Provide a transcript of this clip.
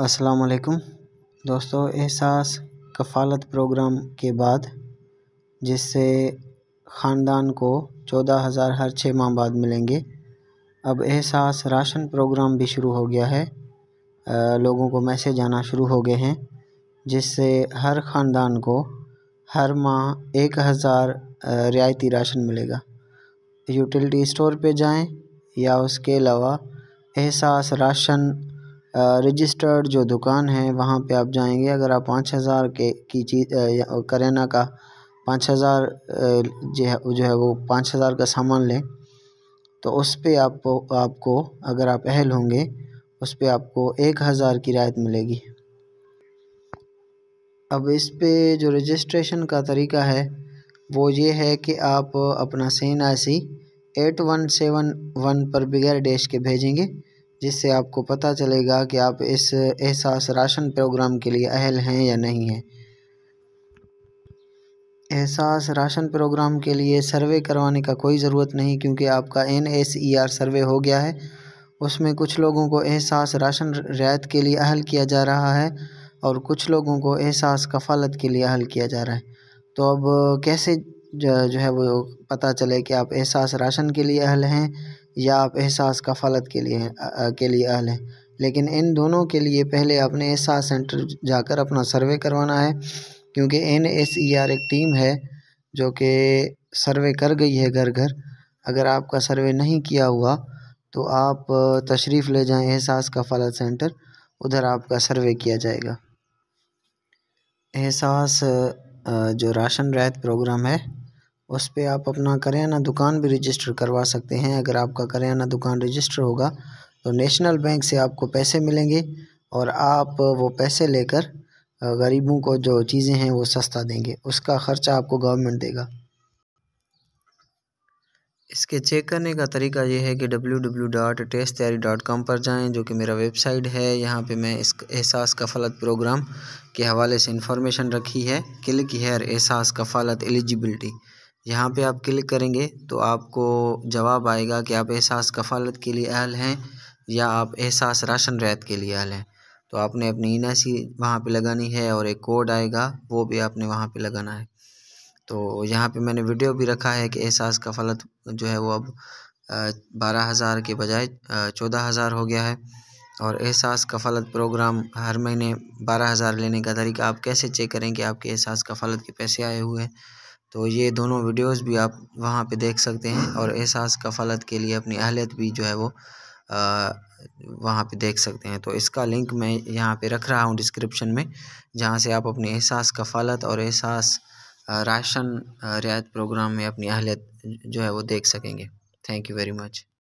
असलकम दोस्तों एहसास कफ़ालत प्रोग्राम के बाद जिससे ख़ानदान को चौदह हज़ार हर छः माह बाद मिलेंगे अब एहसास राशन प्रोग्राम भी शुरू हो गया है आ, लोगों को मैसेज आना शुरू हो गए हैं जिससे हर ख़ानदान को हर माह एक हज़ार रियायती राशन मिलेगा यूटिलिटी स्टोर पे जाएं या उसके अलावा एहसास राशन रजिस्टर्ड जो दुकान है वहाँ पे आप जाएंगे अगर आप पाँच हज़ार के की चीज़ करेना का पाँच हज़ार जो है जो है वो पाँच हज़ार का सामान लें तो उस पर आपको आपको अगर आप अहल होंगे उस पर आपको एक हज़ार की रायत मिलेगी अब इस पर जो रजिस्ट्रेशन का तरीका है वो ये है कि आप अपना सेन I C eight one seven one पर बगैर डैश के भेजेंगे जिससे आपको पता चलेगा कि आप इस एहसास राशन प्रोग्राम के लिए अहल हैं या नहीं हैं एहसास राशन प्रोग्राम के लिए सर्वे करवाने का कोई ज़रूरत नहीं क्योंकि आपका N S E R survey हो गया है उसमें कुछ लोगों को एहसास राशन रियायत के लिए अहल किया जा रहा है और कुछ लोगों को एहसास कफालत के लिए अहल किया जा रहा है तो अब कैसे जो है वो पता चले कि आप एहसास राशन के लिए अहल हैं या आप एहसास कफ़ालत के लिए के लिए अहल हैं लेकिन इन दोनों के लिए पहले अपने एहसास सेंटर जाकर अपना सर्वे करवाना है क्योंकि एन एस ई आर एक टीम है जो कि सर्वे कर गई है घर घर अगर आपका सर्वे नहीं किया हुआ तो आप तशरीफ़ ले जाएं एहसास कफ़ालत सेंटर उधर आपका सर्वे किया जाएगा एहसास जो राशन रहत प्रोग्राम है उस पर आप अपना करियाना दुकान भी रजिस्टर करवा सकते हैं अगर आपका करियाना दुकान रजिस्टर होगा तो नेशनल बैंक से आपको पैसे मिलेंगे और आप वो पैसे लेकर गरीबों को जो चीज़ें हैं वो सस्ता देंगे उसका ख़र्चा आपको गवर्नमेंट देगा इसके चेक करने का तरीका ये है कि W W dot test taiyari dot com पर जाएँ जो कि मेरा वेबसाइट है यहाँ पे मैं इस एहसास कफालत प्रोग्राम के हवाले से इंफॉर्मेशन रखी है क्लिक हेयर एहसास कफालत एलिजिबिलिटी यहाँ पे आप क्लिक करेंगे तो आपको जवाब आएगा कि आप एहसास कफ़ालत के लिए अहल हैं या आप एहसास राशन रैत के लिए अहल हैं तो आपने अपनी इन ऐसी वहाँ पर लगानी है और एक कोड आएगा वो भी आपने वहाँ पर लगाना है तो यहाँ पे मैंने वीडियो भी रखा है कि एहसास कफ़ालत जो है वो अब बारह हज़ार के बजाय चौदह हज़ार हो गया है और एहसास कफ़ालत प्रोग्राम हर महीने बारह हज़ार लेने का तरीका आप कैसे चेक करें कि आपके एहसास कफ़ालत के पैसे आए हुए हैं तो ये दोनों वीडियोस भी आप वहाँ पे देख सकते हैं और एहसास कफ़ालत के लिए अपनी अहलियत भी जो है वो वहाँ पे देख सकते हैं तो इसका लिंक मैं यहाँ पे रख रहा हूँ डिस्क्रिप्शन में जहाँ से आप अपने एहसास कफ़ालत और एहसास राशन रियायत प्रोग्राम में अपनी अहलियत जो है वो देख सकेंगे थैंक यू वेरी मच